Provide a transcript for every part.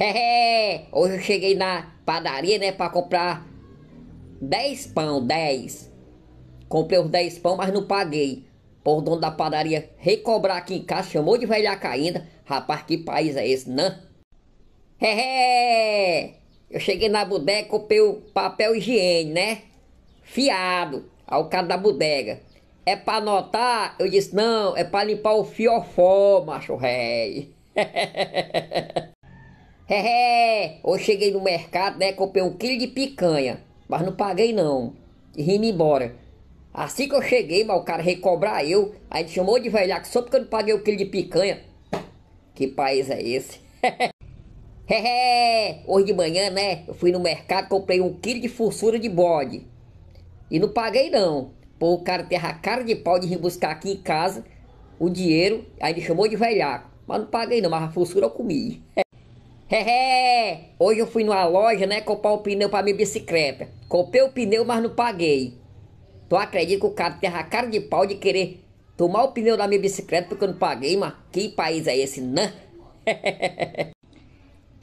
É, hoje eu cheguei na padaria, né, pra comprar 10 pão, 10. Comprei os 10 pão, mas não paguei. Por dono da padaria recobrar aqui em casa, chamou de velhaca ainda. Rapaz, que país é esse, não? Né? Hehe! É, é. Eu cheguei na bodega, comprei o papel higiene, né? Fiado ao cara da bodega. É pra anotar? Eu disse, não, é pra limpar o fiofó, macho rei. Hehe, é, é. hoje cheguei no mercado, né? Comprei um quilo de picanha, mas não paguei não. E ri embora. Assim que eu cheguei, mas o cara recobrar eu, aí ele chamou de velhaco só porque eu não paguei o quilo de picanha. Que país é esse? Hehe, é, hoje de manhã, né? Eu fui no mercado, comprei um quilo de fursura de bode. E não paguei não. Pô, o cara a cara de pau de ir buscar aqui em casa o dinheiro, aí ele chamou de velhaco. Mas não paguei não, mas a fursura eu comi. Hehe! Hoje eu fui numa loja, né, comprar um pneu pra minha bicicleta. Comprei o pneu, mas não paguei. Tu acredita que o cara tem a cara de pau de querer tomar o pneu da minha bicicleta porque eu não paguei, mas que país é esse, né?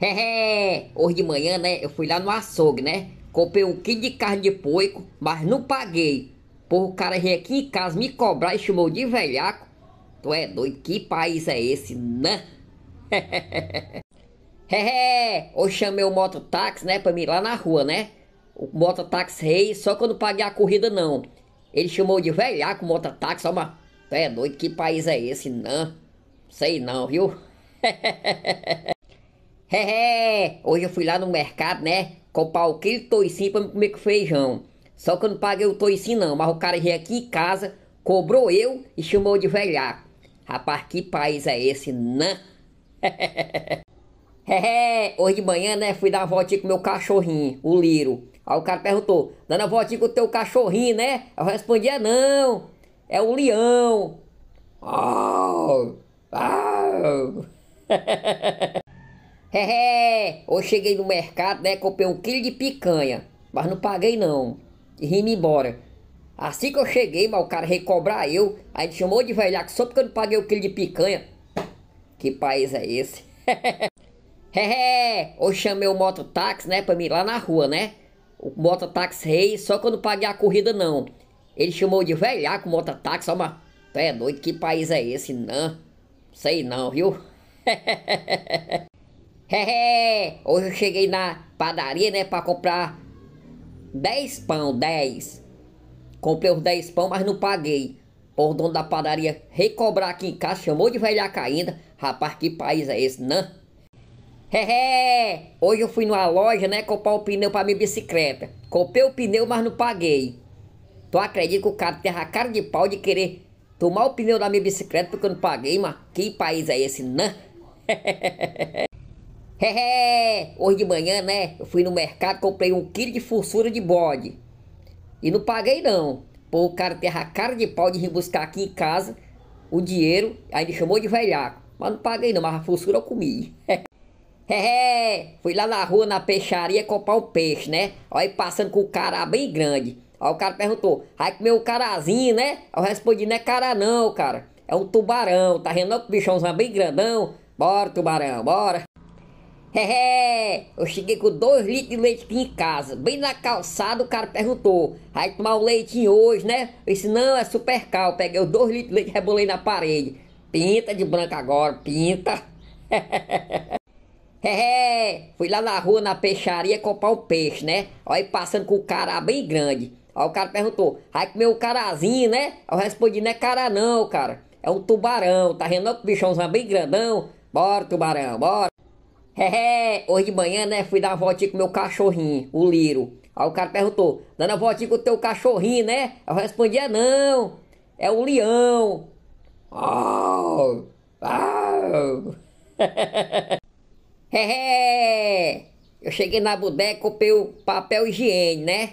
Hehe! Hoje de manhã, né, eu fui lá no açougue, né? Comprei um quilo de carne de porco, mas não paguei. Porra, o cara veio aqui em casa me cobrar e chamou de velhaco. Tu é doido, que país é esse, né? Hehe, hoje chamei o mototáxi, né, pra mim lá na rua, né? O mototáxi rei, só quando paguei a corrida, não. Ele chamou de velhaco o mototáxi, ó, mas... É doido, que país é esse, não? Né? Sei não, viu? Hehe, hoje eu fui lá no mercado, né? Comprar o quilo toicinho pra comer com feijão. Só que eu não paguei o toicinho não, mas o cara veio aqui em casa, cobrou eu e chamou de velhaco. Rapaz, que país é esse, não? Né? É, hoje de manhã, né, fui dar uma voltinha com meu cachorrinho, o Liro. Aí o cara perguntou, dando a voltinha com o teu cachorrinho, né? Eu respondi, é não, é o leão. Oh, oh. é, hoje cheguei no mercado, né, comprei um quilo de picanha, mas não paguei não, e rindo embora. Assim que eu cheguei, mas o cara recobrar eu, aí chamou de velhaco só porque eu não paguei o quilo de picanha. Que país é esse? é, hoje é. chamei o mototáxi, né, pra mim lá na rua, né? O mototáxi rei, só que eu não paguei a corrida, não. Ele chamou de velhaco o mototáxi, ó, mas... Tu é doido, que país é esse, não? Sei não, viu? É, é, hoje eu cheguei na padaria, né, pra comprar 10 pão, 10. Comprei os 10 pão, mas não paguei. O dono da padaria recobrar aqui em casa, chamou de velhaco ainda. Rapaz, que país é esse, não? Hehe! Hoje eu fui numa loja, né, comprar o um pneu pra minha bicicleta. Comprei o pneu, mas não paguei. Tu acredita que o cara tem a cara de pau de querer tomar o pneu da minha bicicleta porque eu não paguei, mas que país é esse, né? Hehe! Hoje de manhã, né, eu fui no mercado, comprei um quilo de fursura de bode. E não paguei não. Pô, o cara tem a cara de pau de vir buscar aqui em casa o dinheiro, aí ele chamou de velhaco. Mas não paguei não, mas a fursura eu comi. É, fui lá na rua, na peixaria, comprar um peixe, né? Aí passando com o cara bem grande. Aí o cara perguntou, "Aí comeu o carazinho, né? Eu respondi, não é cara não, cara. É um tubarão, tá vendo? o bichãozão bem grandão. Bora, tubarão, bora. Hehe, é, é, eu cheguei com dois litros de leite aqui em casa. Bem na calçada, o cara perguntou: Vai tomar um leitinho hoje, né? Eu disse: Não, é super cal. Peguei os dois litros de leite e rebolei na parede. Pinta de branco agora, pinta. É, fui lá na rua, na peixaria, comprar um peixe, né? Aí passando com o cara bem grande. Aí o cara perguntou, vai comer meu carazinho, né? Eu respondi, não é cara não, cara. É um tubarão, tá vendo? Que bichãozão bem grandão. Bora, tubarão, bora. Hehe, é, é, hoje de manhã, né? Fui dar uma voltinha com meu cachorrinho, o Liro. Aí o cara perguntou, dando a voltinha com o teu cachorrinho, né? Eu respondi, é não. É o leão. Oh, oh. Hehe! Eu cheguei na bodega e comprei o papel higiene, né?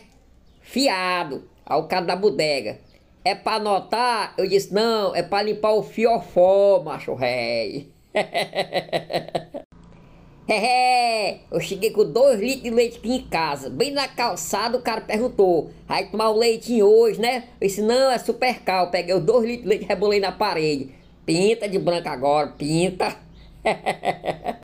Fiado ao cara da bodega. É pra anotar? Eu disse, não, é pra limpar o fiofó, macho rei. Hehe! Eu cheguei com dois litros de leite aqui em casa. Bem na calçada, o cara perguntou: Vai tomar o leitinho hoje, né? Eu disse: Não, é super cal. Peguei os dois litros de leite e rebolei na parede. Pinta de branco agora, pinta.